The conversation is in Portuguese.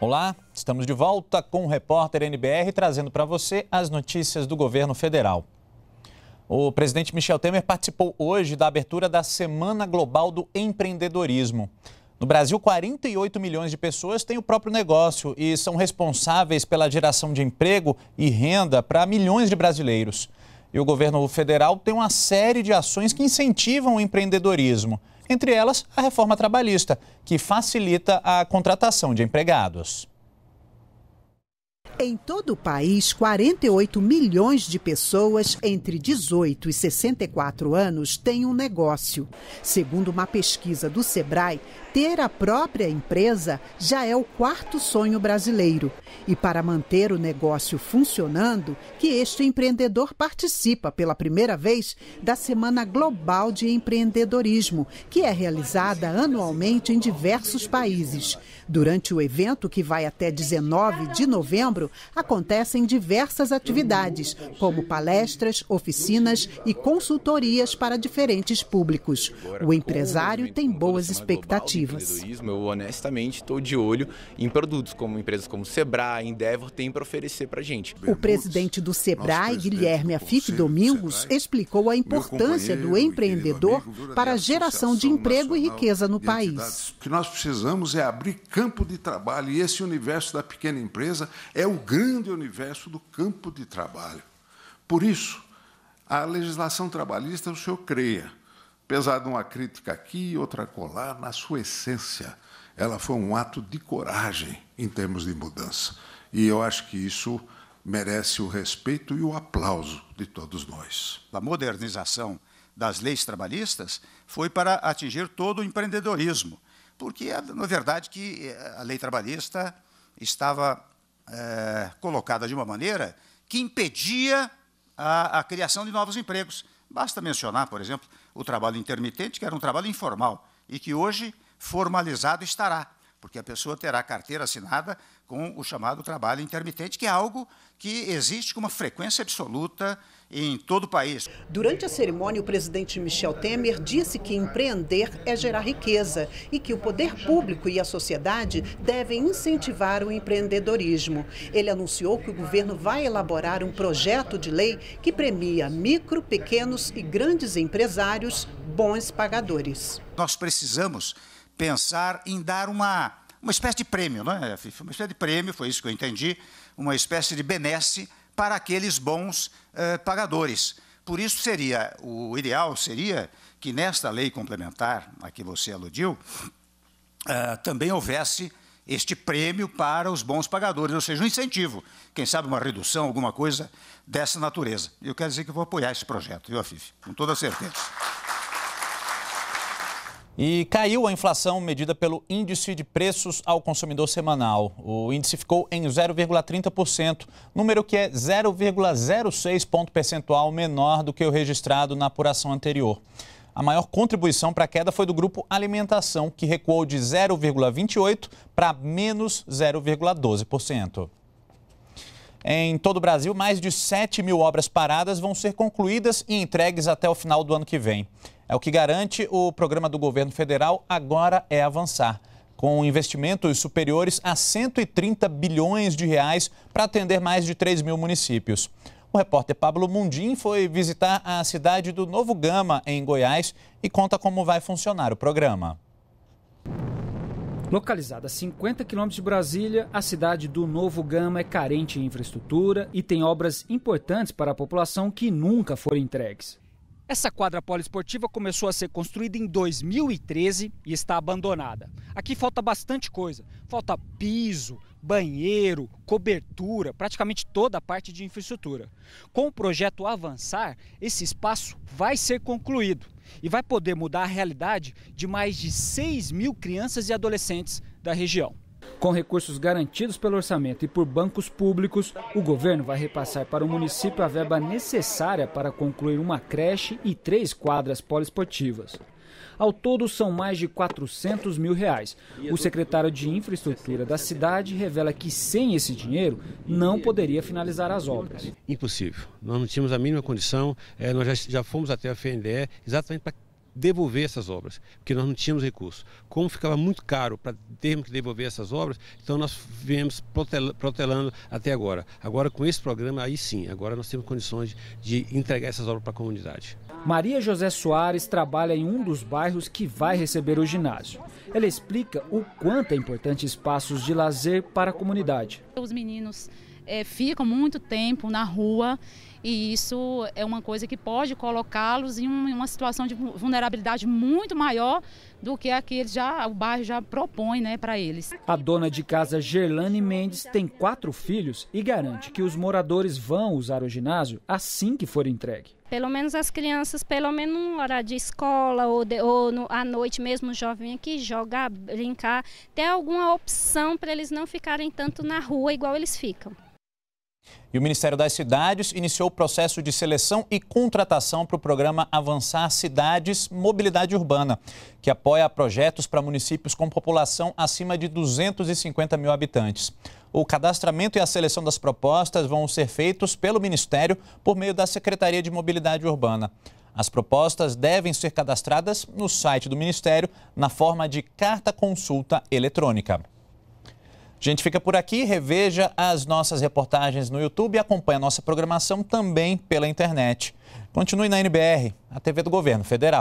Olá, estamos de volta com o repórter NBR trazendo para você as notícias do governo federal. O presidente Michel Temer participou hoje da abertura da Semana Global do Empreendedorismo. No Brasil, 48 milhões de pessoas têm o próprio negócio e são responsáveis pela geração de emprego e renda para milhões de brasileiros. E o governo federal tem uma série de ações que incentivam o empreendedorismo entre elas a reforma trabalhista, que facilita a contratação de empregados. Em todo o país, 48 milhões de pessoas entre 18 e 64 anos têm um negócio. Segundo uma pesquisa do Sebrae, ter a própria empresa já é o quarto sonho brasileiro. E para manter o negócio funcionando, que este empreendedor participa pela primeira vez da Semana Global de Empreendedorismo, que é realizada anualmente em diversos países. Durante o evento, que vai até 19 de novembro, acontecem diversas atividades, como palestras, oficinas e consultorias para diferentes públicos. O empresário tem boas expectativas. Divas. eu honestamente estou de olho em produtos como empresas como Sebrae, Endeavor tem para oferecer para gente. O presidente do Sebrae, Guilherme Afif Domingos, explicou a importância do empreendedor para a geração de emprego e riqueza no país. O que nós precisamos é abrir campo de trabalho e esse universo da pequena empresa é o grande universo do campo de trabalho. Por isso, a legislação trabalhista, o senhor creia, apesar de uma crítica aqui e outra colar, na sua essência, ela foi um ato de coragem em termos de mudança. E eu acho que isso merece o respeito e o aplauso de todos nós. A modernização das leis trabalhistas foi para atingir todo o empreendedorismo, porque, na verdade, que eh, a lei trabalhista estava é, colocada de uma maneira que impedia a, a criação de novos empregos Basta mencionar, por exemplo, o trabalho intermitente, que era um trabalho informal e que hoje formalizado estará porque a pessoa terá carteira assinada com o chamado trabalho intermitente, que é algo que existe com uma frequência absoluta em todo o país. Durante a cerimônia, o presidente Michel Temer disse que empreender é gerar riqueza e que o poder público e a sociedade devem incentivar o empreendedorismo. Ele anunciou que o governo vai elaborar um projeto de lei que premia micro, pequenos e grandes empresários bons pagadores. Nós precisamos pensar em dar uma, uma espécie de prêmio, não é? uma espécie de prêmio, foi isso que eu entendi, uma espécie de benesse para aqueles bons eh, pagadores. Por isso seria, o ideal seria que nesta lei complementar a que você aludiu, eh, também houvesse este prêmio para os bons pagadores, ou seja, um incentivo, quem sabe uma redução, alguma coisa dessa natureza. Eu quero dizer que vou apoiar esse projeto, viu, Afif? Com toda certeza. E caiu a inflação medida pelo Índice de Preços ao Consumidor Semanal. O índice ficou em 0,30%, número que é 0,06 ponto percentual menor do que o registrado na apuração anterior. A maior contribuição para a queda foi do grupo Alimentação, que recuou de 0,28% para menos 0,12%. Em todo o Brasil, mais de 7 mil obras paradas vão ser concluídas e entregues até o final do ano que vem. É o que garante o programa do governo federal Agora é Avançar, com investimentos superiores a 130 bilhões de reais para atender mais de 3 mil municípios. O repórter Pablo Mundim foi visitar a cidade do Novo Gama, em Goiás, e conta como vai funcionar o programa. Localizada a 50 quilômetros de Brasília, a cidade do Novo Gama é carente em infraestrutura e tem obras importantes para a população que nunca foram entregues. Essa quadra poliesportiva começou a ser construída em 2013 e está abandonada. Aqui falta bastante coisa. Falta piso, banheiro, cobertura, praticamente toda a parte de infraestrutura. Com o projeto avançar, esse espaço vai ser concluído e vai poder mudar a realidade de mais de 6 mil crianças e adolescentes da região. Com recursos garantidos pelo orçamento e por bancos públicos, o governo vai repassar para o município a verba necessária para concluir uma creche e três quadras poliesportivas. Ao todo, são mais de 400 mil reais. O secretário de Infraestrutura da cidade revela que sem esse dinheiro não poderia finalizar as obras. Impossível. Nós não tínhamos a mínima condição. É, nós já, fomos até a FNDE exatamente para devolver essas obras, porque nós não tínhamos recursos. Como ficava muito caro para termos que devolver essas obras, então nós viemos protelando até agora. Agora, com esse programa, aí sim, agora nós temos condições de entregar essas obras para a comunidade. Maria José Soares trabalha em um dos bairros que vai receber o ginásio. Ela explica o quanto é importante espaços de lazer para a comunidade. Os meninos é, ficam muito tempo na rua e isso é uma coisa que pode colocá-los em uma situação de vulnerabilidade muito maior do que a que ele já, o bairro já propõe né, para eles. A dona de casa Gerlane Mendes tem quatro filhos e garante que os moradores vão usar o ginásio assim que for entregue. Pelo menos as crianças, pelo menos uma hora de escola ou, de, ou no, à noite mesmo, jovem aqui, jogar, brincar, ter alguma opção para eles não ficarem tanto na rua igual eles ficam. E o Ministério das Cidades iniciou o processo de seleção e contratação para o programa Avançar Cidades Mobilidade Urbana, que apoia projetos para municípios com população acima de 250 mil habitantes. O cadastramento e a seleção das propostas vão ser feitos pelo Ministério por meio da Secretaria de Mobilidade Urbana. As propostas devem ser cadastradas no site do Ministério na forma de carta consulta eletrônica. A gente fica por aqui, reveja as nossas reportagens no YouTube e acompanhe a nossa programação também pela internet. Continue na NBR, a TV do Governo Federal.